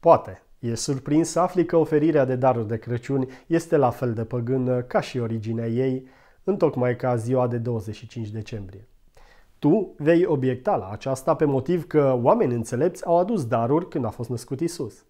Poate. E surprins să afli că oferirea de daruri de Crăciun este la fel de păgână ca și originea ei, întocmai ca ziua de 25 decembrie. Tu vei obiecta la aceasta pe motiv că oameni înțelepți au adus daruri când a fost născut Isus.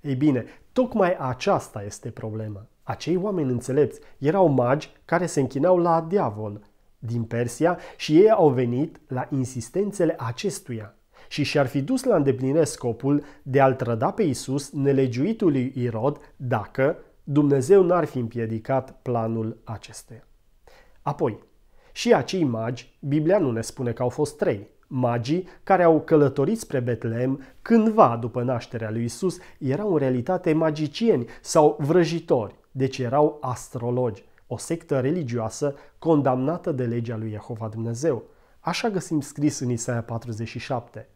Ei bine, tocmai aceasta este problema. Acei oameni înțelepți erau magi care se închinau la diavol din Persia și ei au venit la insistențele acestuia și și-ar fi dus la îndeplinire scopul de a-l trăda pe Isus nelegiuitului Irod dacă Dumnezeu n-ar fi împiedicat planul acesteia. Apoi, și acei magi, Biblia nu ne spune că au fost trei, Magii care au călătorit spre Betlehem cândva după nașterea lui Isus erau în realitate magicieni sau vrăjitori, deci erau astrologi, o sectă religioasă condamnată de legea lui Jehova Dumnezeu. Așa găsim scris în Isaia 47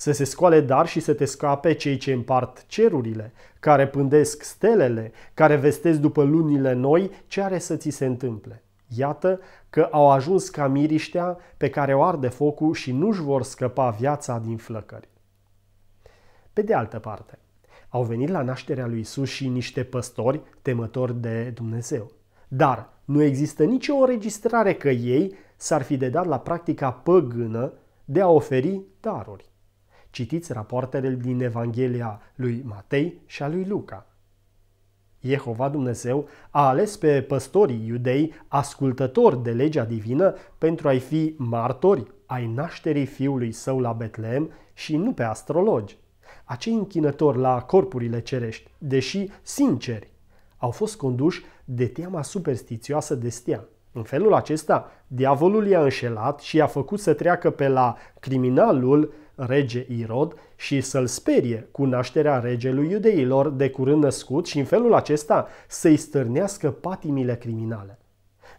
să se scoale dar și să te scape cei ce împart cerurile, care pândesc stelele, care vestesc după lunile noi ce are să ți se întâmple. Iată că au ajuns ca miriștea pe care o arde focul și nu-și vor scăpa viața din flăcări. Pe de altă parte, au venit la nașterea lui Isus și niște păstori temători de Dumnezeu. Dar nu există nicio înregistrare că ei s-ar fi dedat la practica păgână de a oferi daruri. Citiți rapoartele din Evanghelia lui Matei și a lui Luca. Jehova Dumnezeu a ales pe păstorii iudei ascultători de legea divină pentru a-i fi martori ai nașterii fiului său la Betlehem și nu pe astrologi. Acei închinători la corpurile cerești, deși sinceri, au fost conduși de teama superstițioasă de stea. În felul acesta, diavolul i-a înșelat și i-a făcut să treacă pe la criminalul rege Irod și să-l sperie cu nașterea regelui iudeilor de curând născut și în felul acesta să-i stârnească patimile criminale.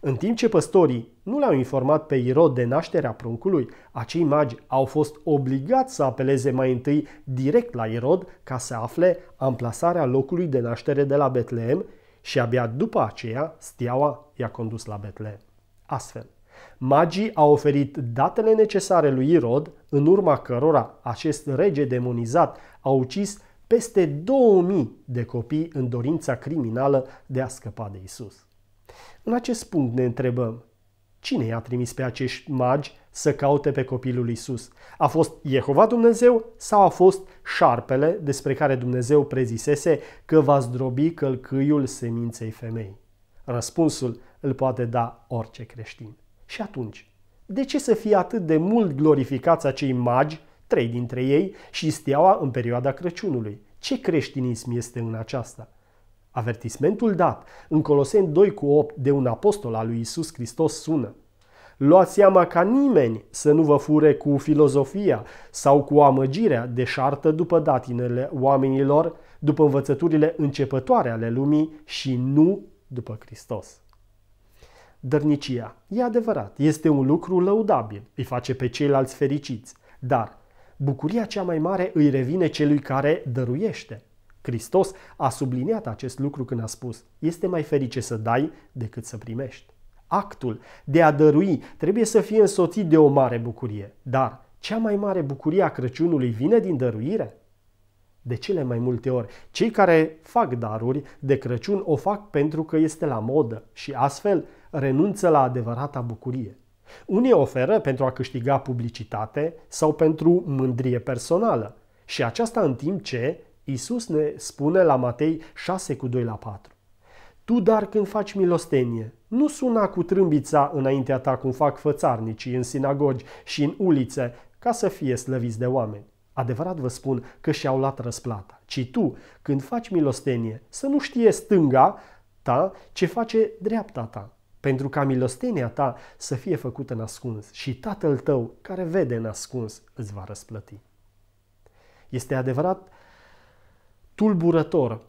În timp ce păstorii nu l-au informat pe Irod de nașterea pruncului, acei magi au fost obligați să apeleze mai întâi direct la Irod ca să afle amplasarea locului de naștere de la Betleem și abia după aceea steaua i-a condus la Betle. Astfel, magii au oferit datele necesare lui Irod, în urma cărora acest rege demonizat a ucis peste 2000 de copii în dorința criminală de a scăpa de Isus. În acest punct ne întrebăm, cine i-a trimis pe acești magi să caute pe copilul Isus. A fost Jehova Dumnezeu sau a fost șarpele despre care Dumnezeu prezisese că va zdrobi călcâiul seminței femei? Răspunsul îl poate da orice creștin. Și atunci, de ce să fie atât de mult glorificați acei magi, trei dintre ei, și steaua în perioada Crăciunului? Ce creștinism este în aceasta? Avertismentul dat în Coloseni 2 cu 8 de un apostol al lui Isus Hristos sună – Luați seama ca nimeni să nu vă fure cu filozofia sau cu amăgirea deșartă după datinele oamenilor, după învățăturile începătoare ale lumii și nu după Hristos. Dărnicia, e adevărat, este un lucru lăudabil, îi face pe ceilalți fericiți, dar bucuria cea mai mare îi revine celui care dăruiește. Hristos a subliniat acest lucru când a spus, este mai ferice să dai decât să primești actul de a dărui trebuie să fie însoțit de o mare bucurie. Dar cea mai mare bucurie a Crăciunului vine din dăruire? De cele mai multe ori, cei care fac daruri de Crăciun o fac pentru că este la modă și astfel renunță la adevărata bucurie. Unii oferă pentru a câștiga publicitate sau pentru mândrie personală. Și aceasta în timp ce Isus ne spune la Matei 6 cu 2 la 4. Tu dar când faci milostenie, nu suna cu trâmbița înaintea ta cum fac fățarnicii în sinagogi și în ulițe ca să fie slăviți de oameni. Adevărat vă spun că și-au luat răsplata, ci tu, când faci milostenie, să nu știe stânga ta ce face dreapta ta, pentru ca milostenia ta să fie făcută în ascuns și tatăl tău, care vede în ascuns, îți va răsplăti. Este adevărat tulburător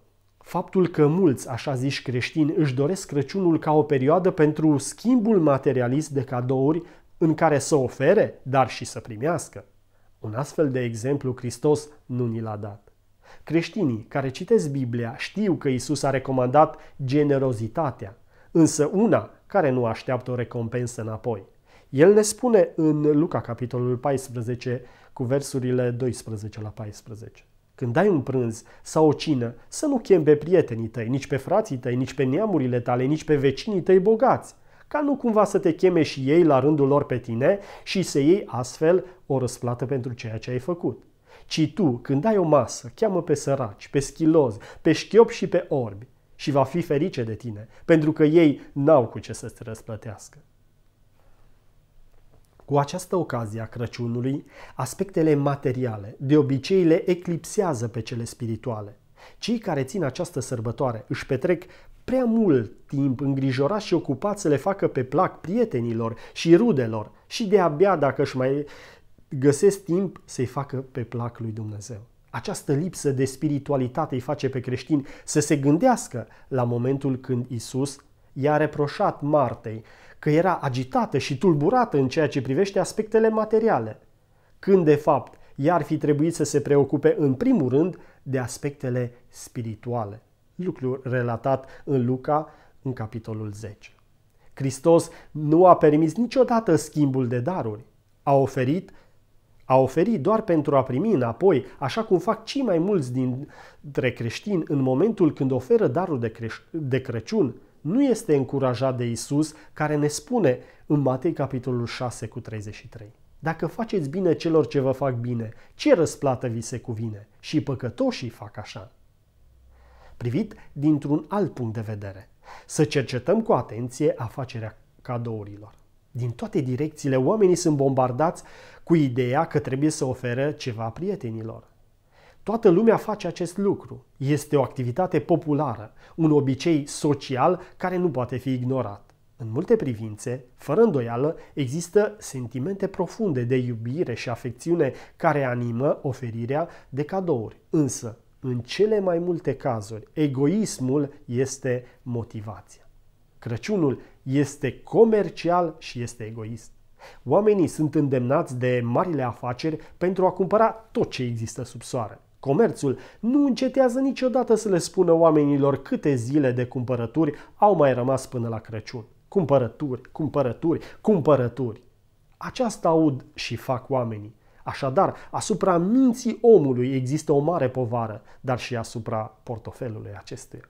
Faptul că mulți, așa ziși creștini, își doresc Crăciunul ca o perioadă pentru schimbul materialist de cadouri în care să ofere, dar și să primească. Un astfel de exemplu Hristos nu ni l-a dat. Creștinii care citesc Biblia știu că Isus a recomandat generozitatea, însă una care nu așteaptă o recompensă înapoi. El ne spune în Luca capitolul 14 cu versurile 12 la 14 când ai un prânz sau o cină, să nu chem pe prietenii tăi, nici pe frații tăi, nici pe neamurile tale, nici pe vecinii tăi bogați, ca nu cumva să te cheme și ei la rândul lor pe tine și să iei astfel o răsplată pentru ceea ce ai făcut. Ci tu, când ai o masă, cheamă pe săraci, pe schilozi, pe șchiopi și pe orbi și va fi ferice de tine, pentru că ei n-au cu ce să-ți răsplătească. Cu această ocazie a Crăciunului, aspectele materiale de obicei le eclipsează pe cele spirituale. Cei care țin această sărbătoare își petrec prea mult timp îngrijorați și ocupați să le facă pe plac prietenilor și rudelor și de-abia dacă își mai găsesc timp să-i facă pe plac lui Dumnezeu. Această lipsă de spiritualitate îi face pe creștini să se gândească la momentul când Isus i-a reproșat Martei că era agitată și tulburată în ceea ce privește aspectele materiale, când de fapt ea ar fi trebuit să se preocupe în primul rând de aspectele spirituale, lucru relatat în Luca în capitolul 10. Hristos nu a permis niciodată schimbul de daruri, a oferit a oferit doar pentru a primi înapoi, așa cum fac cei mai mulți dintre creștini în momentul când oferă darul de, Creș- de Crăciun, nu este încurajat de Isus, care ne spune în Matei capitolul 6 cu 33. Dacă faceți bine celor ce vă fac bine, ce răsplată vi se cuvine? Și păcătoșii fac așa. Privit dintr-un alt punct de vedere, să cercetăm cu atenție afacerea cadourilor. Din toate direcțiile, oamenii sunt bombardați cu ideea că trebuie să oferă ceva prietenilor. Toată lumea face acest lucru. Este o activitate populară, un obicei social care nu poate fi ignorat. În multe privințe, fără îndoială, există sentimente profunde de iubire și afecțiune care animă oferirea de cadouri. Însă, în cele mai multe cazuri, egoismul este motivația. Crăciunul este comercial și este egoist. Oamenii sunt îndemnați de marile afaceri pentru a cumpăra tot ce există sub soare. Comerțul nu încetează niciodată să le spună oamenilor câte zile de cumpărături au mai rămas până la Crăciun. Cumpărături, cumpărături, cumpărături. Aceasta aud și fac oamenii. Așadar, asupra minții omului există o mare povară, dar și asupra portofelului acestuia.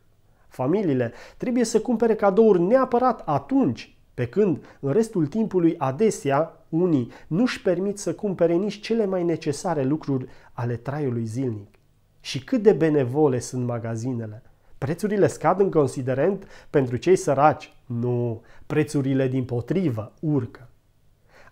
Familiile trebuie să cumpere cadouri neapărat atunci pe când, în restul timpului, adesea, unii nu-și permit să cumpere nici cele mai necesare lucruri ale traiului zilnic. Și cât de benevole sunt magazinele! Prețurile scad în considerent pentru cei săraci. Nu, prețurile din potrivă urcă.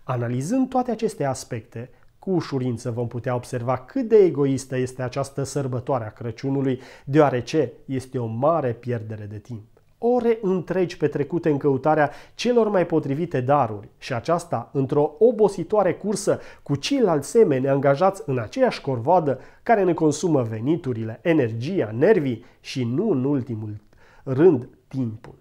Analizând toate aceste aspecte, cu ușurință vom putea observa cât de egoistă este această sărbătoare a Crăciunului, deoarece este o mare pierdere de timp ore întregi petrecute în căutarea celor mai potrivite daruri și aceasta într-o obositoare cursă cu ceilalți semeni angajați în aceeași corvoadă care ne consumă veniturile, energia, nervii și nu în ultimul rând timpul.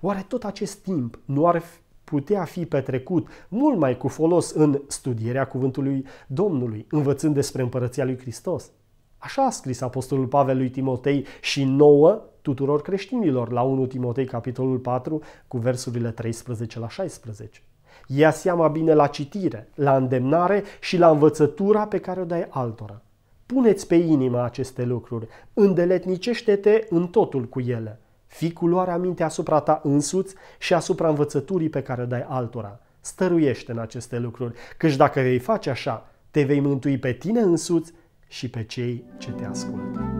Oare tot acest timp nu ar putea fi petrecut mult mai cu folos în studierea cuvântului Domnului, învățând despre împărăția lui Hristos? Așa a scris Apostolul Pavel lui Timotei și nouă tuturor creștinilor la 1 Timotei capitolul 4 cu versurile 13 la 16. Ia seama bine la citire, la îndemnare și la învățătura pe care o dai altora. Puneți pe inimă aceste lucruri, îndeletnicește-te în totul cu ele. Fii cu luarea minte asupra ta însuți și asupra învățăturii pe care o dai altora. Stăruiește în aceste lucruri, căci dacă vei face așa, te vei mântui pe tine însuți și pe cei ce te ascultă.